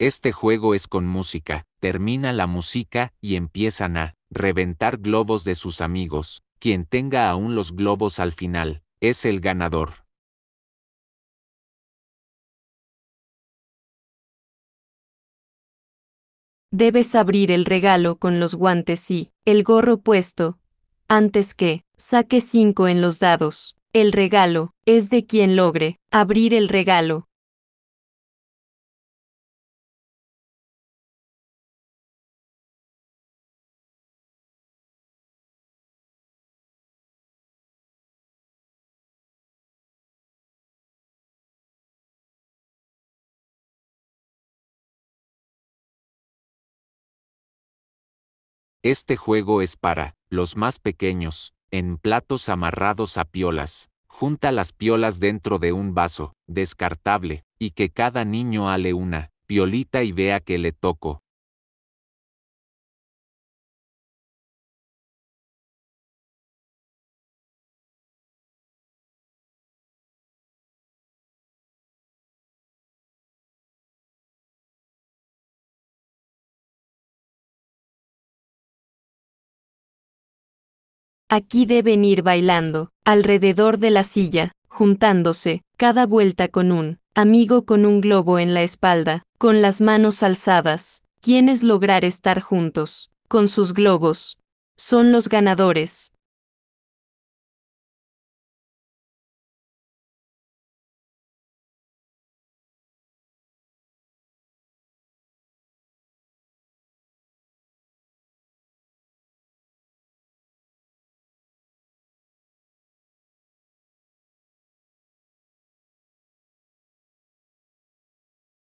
Este juego es con música, termina la música y empiezan a reventar globos de sus amigos. Quien tenga aún los globos al final, es el ganador. Debes abrir el regalo con los guantes y el gorro puesto, antes que saque 5 en los dados. El regalo es de quien logre abrir el regalo Este juego es para los más pequeños, en platos amarrados a piolas. Junta las piolas dentro de un vaso, descartable, y que cada niño ale una piolita y vea que le toco. Aquí deben ir bailando, alrededor de la silla, juntándose, cada vuelta con un amigo con un globo en la espalda, con las manos alzadas, quienes lograr estar juntos, con sus globos, son los ganadores.